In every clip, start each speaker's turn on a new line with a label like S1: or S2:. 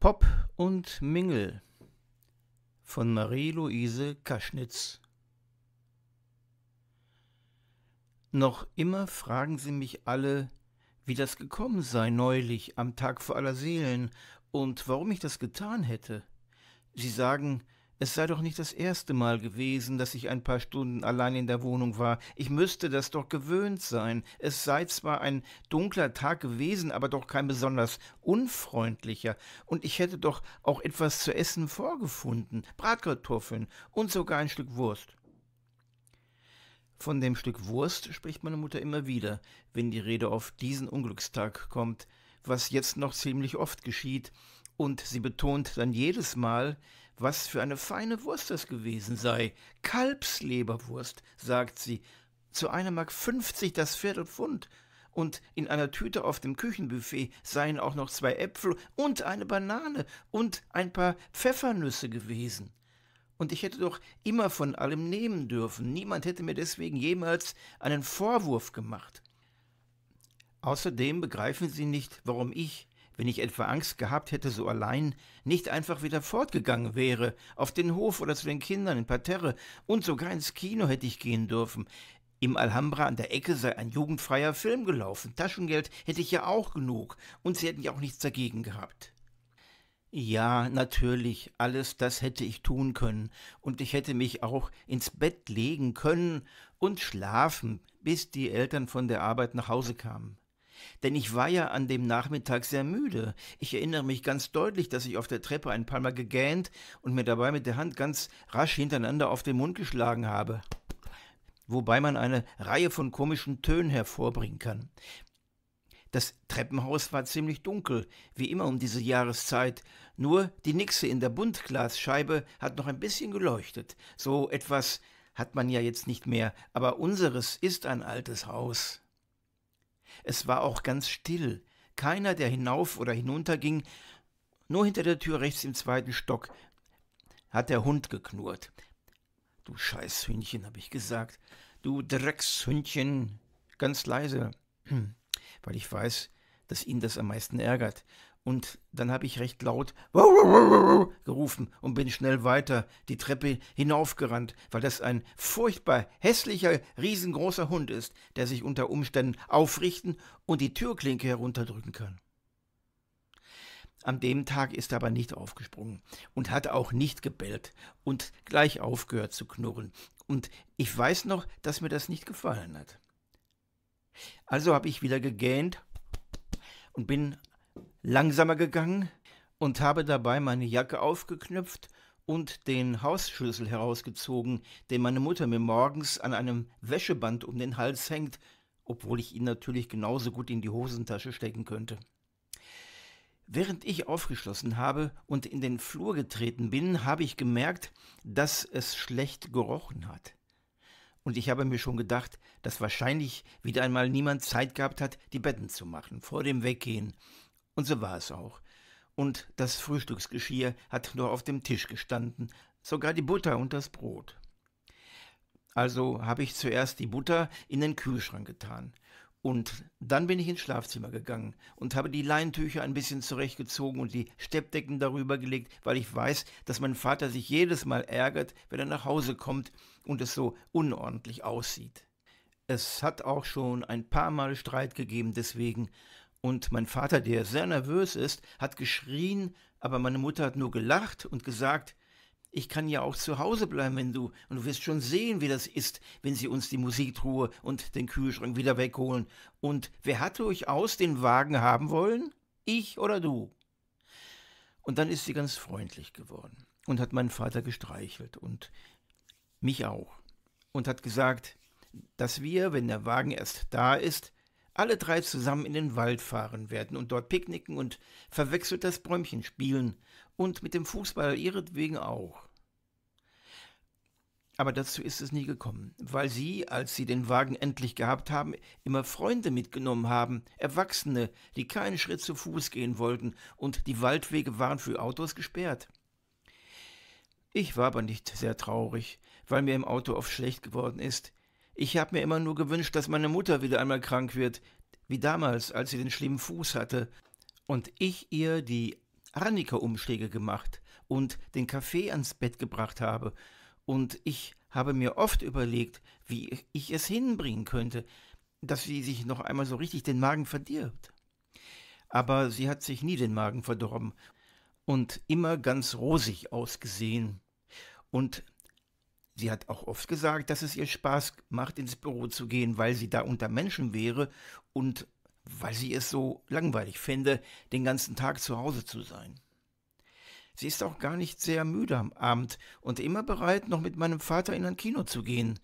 S1: Pop und Mingel von Marie-Louise Kaschnitz Noch immer fragen sie mich alle, wie das gekommen sei neulich am Tag vor aller Seelen und warum ich das getan hätte. Sie sagen, es sei doch nicht das erste Mal gewesen, dass ich ein paar Stunden allein in der Wohnung war. Ich müsste das doch gewöhnt sein. Es sei zwar ein dunkler Tag gewesen, aber doch kein besonders unfreundlicher. Und ich hätte doch auch etwas zu essen vorgefunden. Bratkartoffeln und sogar ein Stück Wurst. Von dem Stück Wurst spricht meine Mutter immer wieder, wenn die Rede auf diesen Unglückstag kommt, was jetzt noch ziemlich oft geschieht, und sie betont dann jedes Mal, was für eine feine Wurst das gewesen sei. Kalbsleberwurst, sagt sie, zu einem Mark fünfzig das Viertelpfund. Und in einer Tüte auf dem Küchenbuffet seien auch noch zwei Äpfel und eine Banane und ein paar Pfeffernüsse gewesen. Und ich hätte doch immer von allem nehmen dürfen. Niemand hätte mir deswegen jemals einen Vorwurf gemacht. Außerdem begreifen Sie nicht, warum ich, wenn ich etwa Angst gehabt hätte, so allein, nicht einfach wieder fortgegangen wäre, auf den Hof oder zu den Kindern in Parterre und sogar ins Kino hätte ich gehen dürfen. Im Alhambra an der Ecke sei ein jugendfreier Film gelaufen. Taschengeld hätte ich ja auch genug und sie hätten ja auch nichts dagegen gehabt. Ja, natürlich, alles das hätte ich tun können, und ich hätte mich auch ins Bett legen können und schlafen, bis die Eltern von der Arbeit nach Hause kamen. Denn ich war ja an dem Nachmittag sehr müde. Ich erinnere mich ganz deutlich, dass ich auf der Treppe ein paar Mal gegähnt und mir dabei mit der Hand ganz rasch hintereinander auf den Mund geschlagen habe. Wobei man eine Reihe von komischen Tönen hervorbringen kann. Das Treppenhaus war ziemlich dunkel, wie immer um diese Jahreszeit. Nur die Nixe in der Buntglasscheibe hat noch ein bisschen geleuchtet. So etwas hat man ja jetzt nicht mehr, aber unseres ist ein altes Haus. Es war auch ganz still. Keiner, der hinauf oder hinunterging, nur hinter der Tür rechts im zweiten Stock hat der Hund geknurrt. Du Scheißhündchen, habe ich gesagt. Du Dreckshündchen. Ganz leise, weil ich weiß, dass ihn das am meisten ärgert und dann habe ich recht laut gerufen und bin schnell weiter die Treppe hinaufgerannt, weil das ein furchtbar hässlicher, riesengroßer Hund ist, der sich unter Umständen aufrichten und die Türklinke herunterdrücken kann. An dem Tag ist er aber nicht aufgesprungen und hat auch nicht gebellt und gleich aufgehört zu knurren. Und ich weiß noch, dass mir das nicht gefallen hat. Also habe ich wieder gegähnt und bin langsamer gegangen und habe dabei meine Jacke aufgeknüpft und den Hausschlüssel herausgezogen, den meine Mutter mir morgens an einem Wäscheband um den Hals hängt, obwohl ich ihn natürlich genauso gut in die Hosentasche stecken könnte. Während ich aufgeschlossen habe und in den Flur getreten bin, habe ich gemerkt, dass es schlecht gerochen hat. Und ich habe mir schon gedacht, dass wahrscheinlich wieder einmal niemand Zeit gehabt hat, die Betten zu machen vor dem Weggehen, und so war es auch. Und das Frühstücksgeschirr hat nur auf dem Tisch gestanden, sogar die Butter und das Brot. Also habe ich zuerst die Butter in den Kühlschrank getan. Und dann bin ich ins Schlafzimmer gegangen und habe die Leintücher ein bisschen zurechtgezogen und die Steppdecken darüber gelegt, weil ich weiß, dass mein Vater sich jedes Mal ärgert, wenn er nach Hause kommt und es so unordentlich aussieht. Es hat auch schon ein paar Mal Streit gegeben deswegen, und mein Vater, der sehr nervös ist, hat geschrien, aber meine Mutter hat nur gelacht und gesagt, ich kann ja auch zu Hause bleiben, wenn du, und du wirst schon sehen, wie das ist, wenn sie uns die Musiktruhe und den Kühlschrank wieder wegholen. Und wer hat durchaus den Wagen haben wollen? Ich oder du? Und dann ist sie ganz freundlich geworden und hat meinen Vater gestreichelt und mich auch und hat gesagt, dass wir, wenn der Wagen erst da ist, alle drei zusammen in den Wald fahren werden und dort picknicken und verwechselt das Bäumchen spielen und mit dem Fußball ihretwegen auch. Aber dazu ist es nie gekommen, weil sie, als sie den Wagen endlich gehabt haben, immer Freunde mitgenommen haben, Erwachsene, die keinen Schritt zu Fuß gehen wollten, und die Waldwege waren für Autos gesperrt. Ich war aber nicht sehr traurig, weil mir im Auto oft schlecht geworden ist, ich habe mir immer nur gewünscht, dass meine Mutter wieder einmal krank wird, wie damals, als sie den schlimmen Fuß hatte, und ich ihr die Arnika-Umschläge gemacht und den Kaffee ans Bett gebracht habe, und ich habe mir oft überlegt, wie ich es hinbringen könnte, dass sie sich noch einmal so richtig den Magen verdirbt. Aber sie hat sich nie den Magen verdorben und immer ganz rosig ausgesehen. Und Sie hat auch oft gesagt, dass es ihr Spaß macht, ins Büro zu gehen, weil sie da unter Menschen wäre und weil sie es so langweilig fände, den ganzen Tag zu Hause zu sein. Sie ist auch gar nicht sehr müde am Abend und immer bereit, noch mit meinem Vater in ein Kino zu gehen.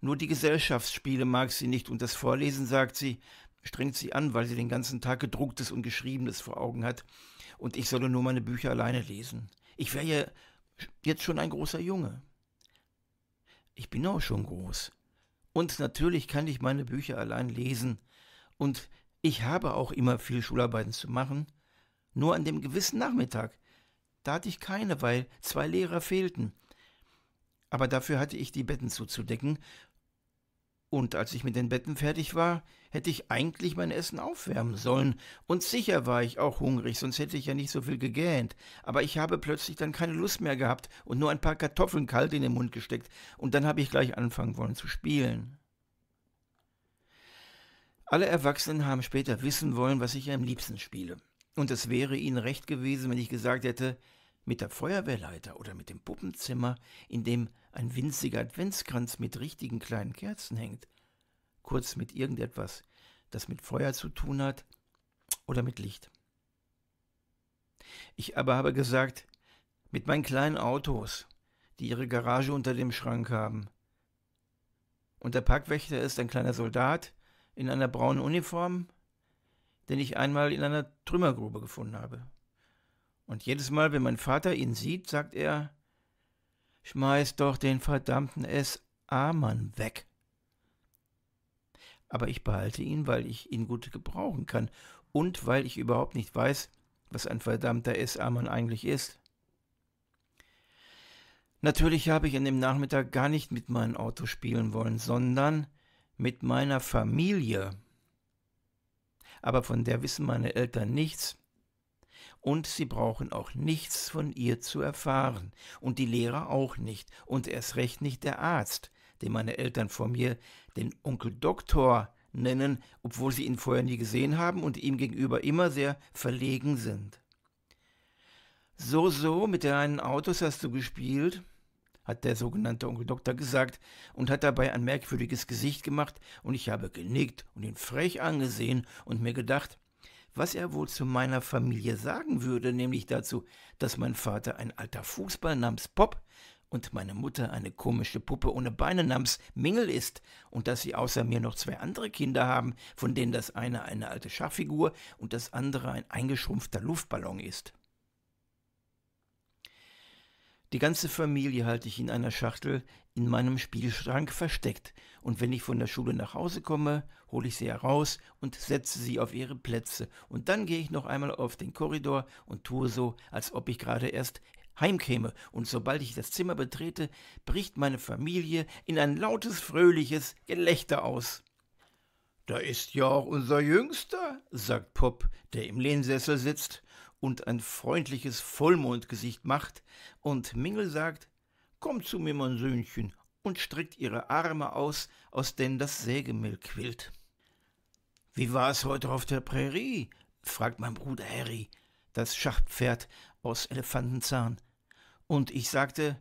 S1: Nur die Gesellschaftsspiele mag sie nicht und das Vorlesen, sagt sie, strengt sie an, weil sie den ganzen Tag gedrucktes und geschriebenes vor Augen hat und ich solle nur meine Bücher alleine lesen. Ich wäre ja jetzt schon ein großer Junge ich bin auch schon groß. Und natürlich kann ich meine Bücher allein lesen. Und ich habe auch immer viel Schularbeiten zu machen. Nur an dem gewissen Nachmittag. Da hatte ich keine, weil zwei Lehrer fehlten. Aber dafür hatte ich die Betten zuzudecken und als ich mit den Betten fertig war, hätte ich eigentlich mein Essen aufwärmen sollen. Und sicher war ich auch hungrig, sonst hätte ich ja nicht so viel gegähnt. Aber ich habe plötzlich dann keine Lust mehr gehabt und nur ein paar Kartoffeln kalt in den Mund gesteckt. Und dann habe ich gleich anfangen wollen zu spielen. Alle Erwachsenen haben später wissen wollen, was ich am liebsten spiele. Und es wäre ihnen recht gewesen, wenn ich gesagt hätte, mit der Feuerwehrleiter oder mit dem Puppenzimmer, in dem ein winziger Adventskranz mit richtigen kleinen Kerzen hängt, kurz mit irgendetwas, das mit Feuer zu tun hat oder mit Licht. Ich aber habe gesagt, mit meinen kleinen Autos, die ihre Garage unter dem Schrank haben. Und der Parkwächter ist ein kleiner Soldat in einer braunen Uniform, den ich einmal in einer Trümmergrube gefunden habe. Und jedes Mal, wenn mein Vater ihn sieht, sagt er, schmeiß doch den verdammten S-A-Mann weg. Aber ich behalte ihn, weil ich ihn gut gebrauchen kann und weil ich überhaupt nicht weiß, was ein verdammter S-A-Mann eigentlich ist. Natürlich habe ich an dem Nachmittag gar nicht mit meinem Auto spielen wollen, sondern mit meiner Familie. Aber von der wissen meine Eltern nichts und sie brauchen auch nichts von ihr zu erfahren und die Lehrer auch nicht und erst recht nicht der Arzt, den meine Eltern vor mir den Onkel Doktor nennen, obwohl sie ihn vorher nie gesehen haben und ihm gegenüber immer sehr verlegen sind. So, so, mit deinen Autos hast du gespielt, hat der sogenannte Onkel Doktor gesagt und hat dabei ein merkwürdiges Gesicht gemacht und ich habe genickt und ihn frech angesehen und mir gedacht, was er wohl zu meiner Familie sagen würde, nämlich dazu, dass mein Vater ein alter Fußball namens Pop und meine Mutter eine komische Puppe ohne Beine namens Mingel ist und dass sie außer mir noch zwei andere Kinder haben, von denen das eine eine alte Schachfigur und das andere ein eingeschrumpfter Luftballon ist. Die ganze Familie halte ich in einer Schachtel in meinem Spielschrank versteckt, und wenn ich von der Schule nach Hause komme, hole ich sie heraus und setze sie auf ihre Plätze, und dann gehe ich noch einmal auf den Korridor und tue so, als ob ich gerade erst heimkäme, und sobald ich das Zimmer betrete, bricht meine Familie in ein lautes, fröhliches Gelächter aus. Da ist ja auch unser Jüngster, sagt Pop, der im Lehnsessel sitzt und ein freundliches Vollmondgesicht macht, und Mingel sagt, Komm zu mir, mein Söhnchen, und streckt ihre Arme aus, aus denen das Sägemehl quillt. Wie war es heute auf der Prärie? fragt mein Bruder Harry, das Schachpferd aus Elefantenzahn. Und ich sagte,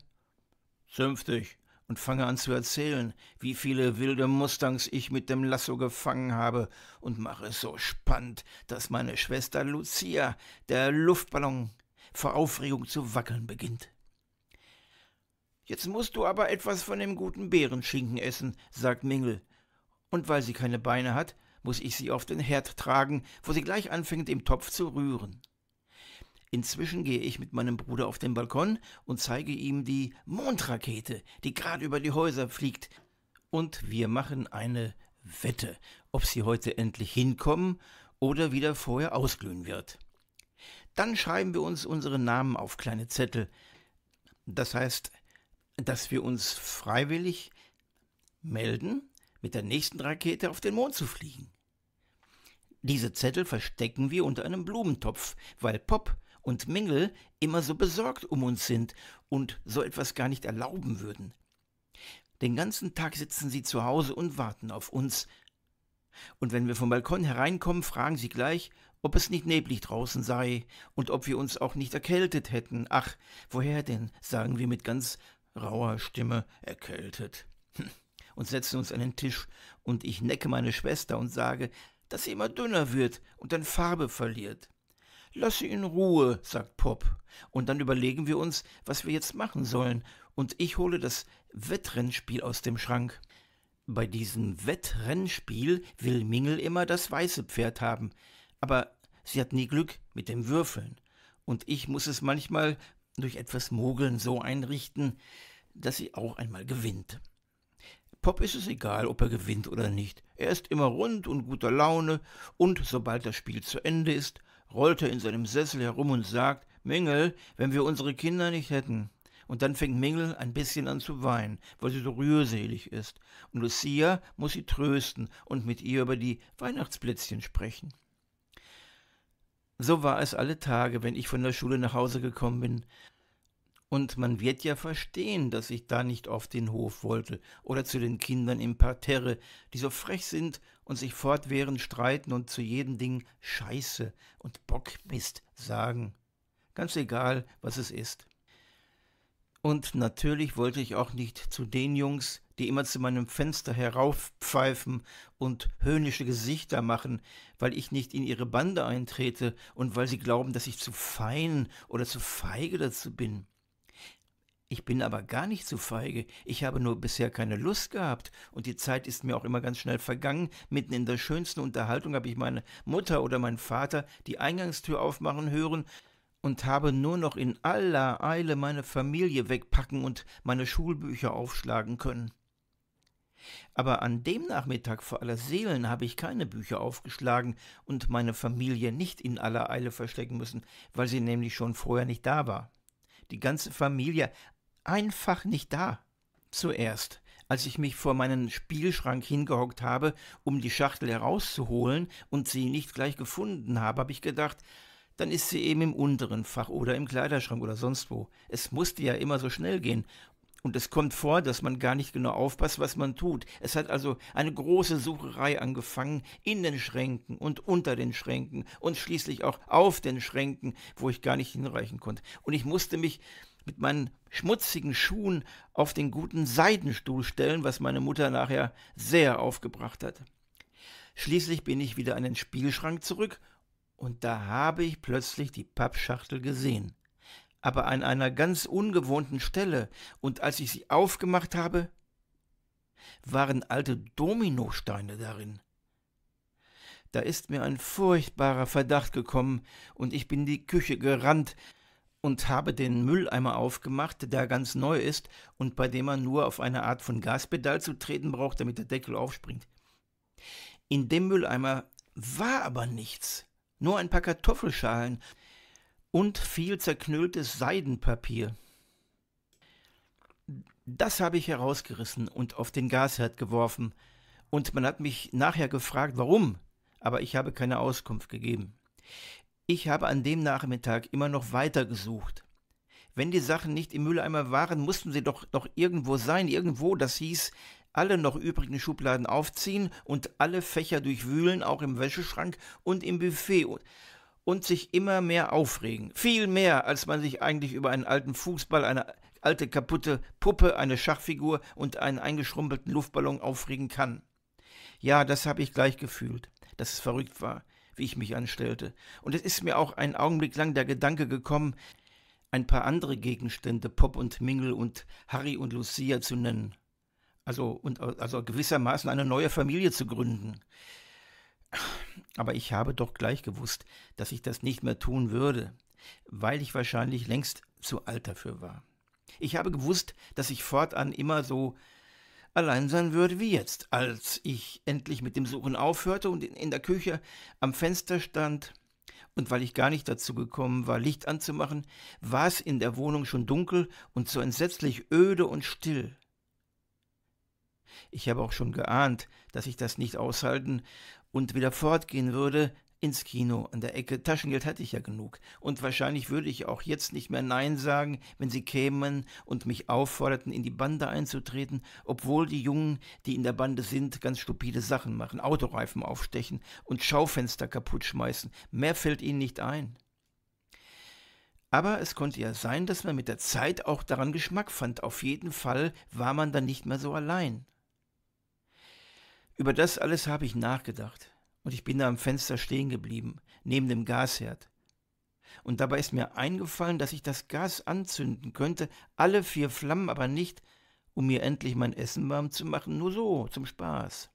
S1: Zünftig, und fange an zu erzählen, wie viele wilde Mustangs ich mit dem Lasso gefangen habe und mache es so spannend, dass meine Schwester Lucia, der Luftballon, vor Aufregung zu wackeln beginnt. Jetzt musst du aber etwas von dem guten Bärenschinken essen, sagt Mingel. Und weil sie keine Beine hat, muss ich sie auf den Herd tragen, wo sie gleich anfängt, im Topf zu rühren. Inzwischen gehe ich mit meinem Bruder auf den Balkon und zeige ihm die Mondrakete, die gerade über die Häuser fliegt. Und wir machen eine Wette, ob sie heute endlich hinkommen oder wieder vorher ausglühen wird. Dann schreiben wir uns unsere Namen auf kleine Zettel. Das heißt, dass wir uns freiwillig melden, mit der nächsten Rakete auf den Mond zu fliegen. Diese Zettel verstecken wir unter einem Blumentopf, weil Pop und Mengel immer so besorgt um uns sind und so etwas gar nicht erlauben würden. Den ganzen Tag sitzen sie zu Hause und warten auf uns. Und wenn wir vom Balkon hereinkommen, fragen sie gleich, ob es nicht neblig draußen sei und ob wir uns auch nicht erkältet hätten. Ach, woher denn? sagen wir mit ganz rauer Stimme erkältet. Hm. Und setzen uns an den Tisch, und ich necke meine Schwester und sage, dass sie immer dünner wird und an Farbe verliert. Lass sie in Ruhe, sagt Pop. Und dann überlegen wir uns, was wir jetzt machen sollen. Und ich hole das Wettrennspiel aus dem Schrank. Bei diesem Wettrennspiel will Mingel immer das weiße Pferd haben. Aber sie hat nie Glück mit dem Würfeln. Und ich muss es manchmal durch etwas Mogeln so einrichten, dass sie auch einmal gewinnt. Pop ist es egal, ob er gewinnt oder nicht. Er ist immer rund und guter Laune und sobald das Spiel zu Ende ist, rollt er in seinem Sessel herum und sagt, Mingel, wenn wir unsere Kinder nicht hätten. Und dann fängt Mingel ein bisschen an zu weinen, weil sie so rührselig ist. Und Lucia muss sie trösten und mit ihr über die Weihnachtsplätzchen sprechen. So war es alle Tage, wenn ich von der Schule nach Hause gekommen bin. Und man wird ja verstehen, dass ich da nicht auf den Hof wollte oder zu den Kindern im Parterre, die so frech sind und sich fortwährend streiten und zu jedem Ding Scheiße und Bockmist sagen. Ganz egal, was es ist. Und natürlich wollte ich auch nicht zu den Jungs, die immer zu meinem Fenster heraufpfeifen und höhnische Gesichter machen, weil ich nicht in ihre Bande eintrete und weil sie glauben, dass ich zu fein oder zu feige dazu bin. Ich bin aber gar nicht so feige. Ich habe nur bisher keine Lust gehabt. Und die Zeit ist mir auch immer ganz schnell vergangen. Mitten in der schönsten Unterhaltung habe ich meine Mutter oder meinen Vater die Eingangstür aufmachen hören und habe nur noch in aller Eile meine Familie wegpacken und meine Schulbücher aufschlagen können. Aber an dem Nachmittag vor aller Seelen habe ich keine Bücher aufgeschlagen und meine Familie nicht in aller Eile verstecken müssen, weil sie nämlich schon vorher nicht da war. Die ganze Familie, einfach nicht da. Zuerst, als ich mich vor meinen Spielschrank hingehockt habe, um die Schachtel herauszuholen und sie nicht gleich gefunden habe, habe ich gedacht, dann ist sie eben im unteren Fach oder im Kleiderschrank oder sonst wo. Es musste ja immer so schnell gehen. Und es kommt vor, dass man gar nicht genau aufpasst, was man tut. Es hat also eine große Sucherei angefangen in den Schränken und unter den Schränken und schließlich auch auf den Schränken, wo ich gar nicht hinreichen konnte. Und ich musste mich mit meinen schmutzigen Schuhen auf den guten Seidenstuhl stellen, was meine Mutter nachher sehr aufgebracht hat. Schließlich bin ich wieder an den Spielschrank zurück und da habe ich plötzlich die Pappschachtel gesehen. Aber an einer ganz ungewohnten Stelle und als ich sie aufgemacht habe, waren alte Dominosteine darin. Da ist mir ein furchtbarer Verdacht gekommen und ich bin in die Küche gerannt, und habe den Mülleimer aufgemacht, der ganz neu ist und bei dem man nur auf eine Art von Gaspedal zu treten braucht, damit der Deckel aufspringt. In dem Mülleimer war aber nichts, nur ein paar Kartoffelschalen und viel zerknülltes Seidenpapier. Das habe ich herausgerissen und auf den Gasherd geworfen, und man hat mich nachher gefragt, warum, aber ich habe keine Auskunft gegeben. Ich habe an dem Nachmittag immer noch weiter gesucht. Wenn die Sachen nicht im Mülleimer waren, mussten sie doch noch irgendwo sein, irgendwo, das hieß, alle noch übrigen Schubladen aufziehen und alle Fächer durchwühlen, auch im Wäscheschrank und im Buffet und, sich immer mehr aufregen. Viel mehr, als man sich eigentlich über einen alten Fußball, eine alte kaputte Puppe, eine Schachfigur und einen eingeschrumpelten Luftballon aufregen kann. Ja, das habe ich gleich gefühlt, dass es verrückt war wie ich mich anstellte. Und es ist mir auch einen Augenblick lang der Gedanke gekommen, ein paar andere Gegenstände, Pop und Mingle und Harry und Lucia zu nennen. Also, und, also gewissermaßen eine neue Familie zu gründen. Aber ich habe doch gleich gewusst, dass ich das nicht mehr tun würde, weil ich wahrscheinlich längst zu alt dafür war. Ich habe gewusst, dass ich fortan immer so allein sein würde wie jetzt, als ich endlich mit dem Suchen aufhörte und in, der Küche am Fenster stand. Und weil ich gar nicht dazu gekommen war, Licht anzumachen, war es in der Wohnung schon dunkel und so entsetzlich öde und still. Ich habe auch schon geahnt, dass ich das nicht aushalten und wieder fortgehen würde, ins Kino an der Ecke. Taschengeld hatte ich ja genug. Und wahrscheinlich würde ich auch jetzt nicht mehr Nein sagen, wenn sie kämen und mich aufforderten, in die Bande einzutreten, obwohl die Jungen, die in der Bande sind, ganz stupide Sachen machen, Autoreifen aufstechen und Schaufenster kaputt schmeißen. Mehr fällt ihnen nicht ein. Aber es konnte ja sein, dass man mit der Zeit auch daran Geschmack fand. Auf jeden Fall war man dann nicht mehr so allein. Über das alles habe ich nachgedacht und ich bin da am Fenster stehen geblieben, neben dem Gasherd. Und dabei ist mir eingefallen, dass ich das Gas anzünden könnte, alle vier Flammen aber nicht, um mir endlich mein Essen warm zu machen, nur so, zum Spaß.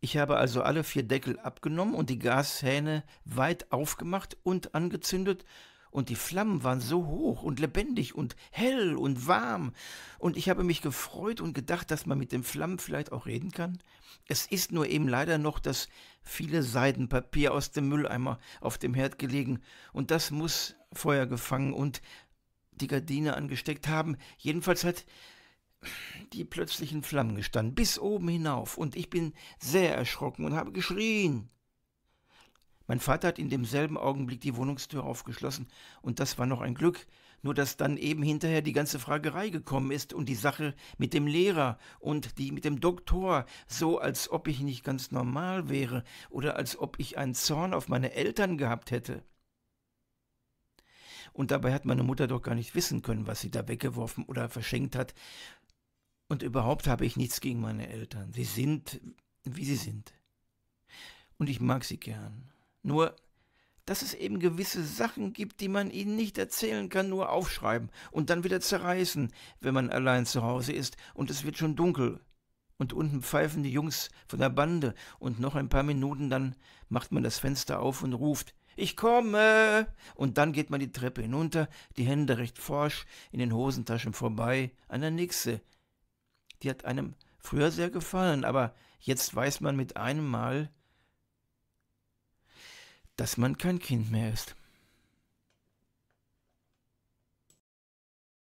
S1: Ich habe also alle vier Deckel abgenommen und die Gashähne weit aufgemacht und angezündet und die Flammen waren so hoch und lebendig und hell und warm, und ich habe mich gefreut und gedacht, dass man mit den Flammen vielleicht auch reden kann. Es ist nur eben leider noch das viele Seidenpapier aus dem Mülleimer auf dem Herd gelegen, und das muss Feuer gefangen und die Gardine angesteckt haben. Jedenfalls hat die plötzlichen Flammen gestanden, bis oben hinauf, und ich bin sehr erschrocken und habe geschrien. Mein Vater hat in demselben Augenblick die Wohnungstür aufgeschlossen und das war noch ein Glück, nur dass dann eben hinterher die ganze Fragerei gekommen ist und die Sache mit dem Lehrer und die mit dem Doktor, so als ob ich nicht ganz normal wäre oder als ob ich einen Zorn auf meine Eltern gehabt hätte. Und dabei hat meine Mutter doch gar nicht wissen können, was sie da weggeworfen oder verschenkt hat. Und überhaupt habe ich nichts gegen meine Eltern. Sie sind, wie sie sind. Und ich mag sie gern. Nur, dass es eben gewisse Sachen gibt, die man ihnen nicht erzählen kann, nur aufschreiben und dann wieder zerreißen, wenn man allein zu Hause ist und es wird schon dunkel. Und unten pfeifen die Jungs von der Bande und noch ein paar Minuten dann macht man das Fenster auf und ruft, ich komme! Und dann geht man die Treppe hinunter, die Hände recht forsch, in den Hosentaschen vorbei, an der Nixe. Die hat einem früher sehr gefallen, aber jetzt weiß man mit einem Mal, dass man kein Kind mehr ist.